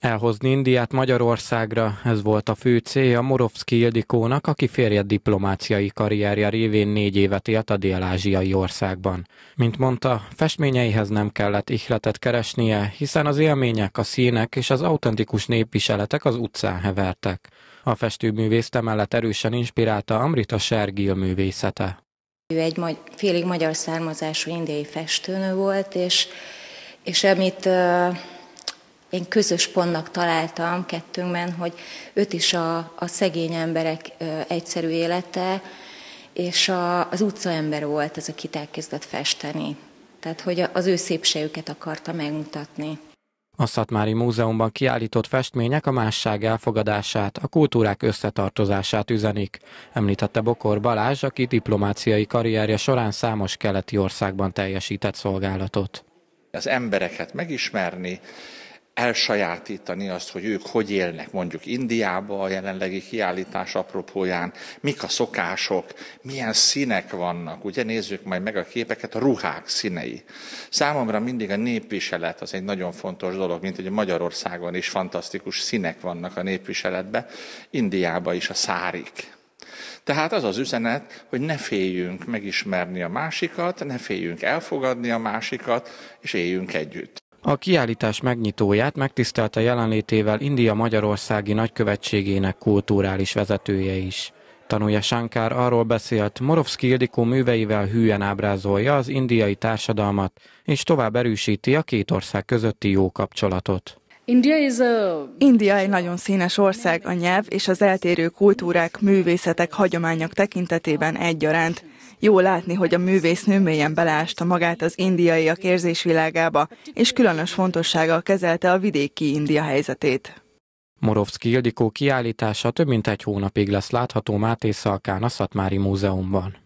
Elhozni Indiát Magyarországra, ez volt a fő célja Morovszki Ildikónak, aki férje diplomáciai karrierje révén négy évet élt a dél-ázsiai országban. Mint mondta, festményeihez nem kellett ihletet keresnie, hiszen az élmények, a színek és az autentikus népviseletek az utcán hevertek. A festőművészt emellett erősen inspirálta Amrita Sergil művészete. Ő egy magy- félig magyar származású indiai festőnő volt, és, és amit uh én közös pontnak találtam kettőnkben, hogy őt is a, a szegény emberek egyszerű élete, és a, az utcaember volt az, akit elkezdett festeni. Tehát, hogy az ő szépségüket akarta megmutatni. A Szatmári Múzeumban kiállított festmények a másság elfogadását, a kultúrák összetartozását üzenik, említette Bokor Balázs, aki diplomáciai karrierje során számos keleti országban teljesített szolgálatot. Az embereket megismerni, elsajátítani azt, hogy ők hogy élnek mondjuk Indiába a jelenlegi kiállítás apropóján, mik a szokások, milyen színek vannak. Ugye nézzük majd meg a képeket, a ruhák színei. Számomra mindig a népviselet az egy nagyon fontos dolog, mint hogy Magyarországon is fantasztikus színek vannak a népviseletben, Indiába is a szárik, tehát az az üzenet, hogy ne féljünk megismerni a másikat, ne féljünk elfogadni a másikat, és éljünk együtt. A kiállítás megnyitóját megtisztelte jelenlétével India Magyarországi Nagykövetségének kulturális vezetője is. Tanulja Sankár arról beszélt, Morovszki Ildikó műveivel hűen ábrázolja az indiai társadalmat, és tovább erősíti a két ország közötti jó kapcsolatot. India egy nagyon színes ország a nyelv és az eltérő kultúrák, művészetek, hagyományok tekintetében egyaránt. Jó látni, hogy a művész nőmélyen beleásta magát az indiaiak érzésvilágába, és különös fontossággal kezelte a vidéki India helyzetét. Morovszki Ildikó kiállítása több mint egy hónapig lesz látható Máté Szalkán a Szatmári Múzeumban.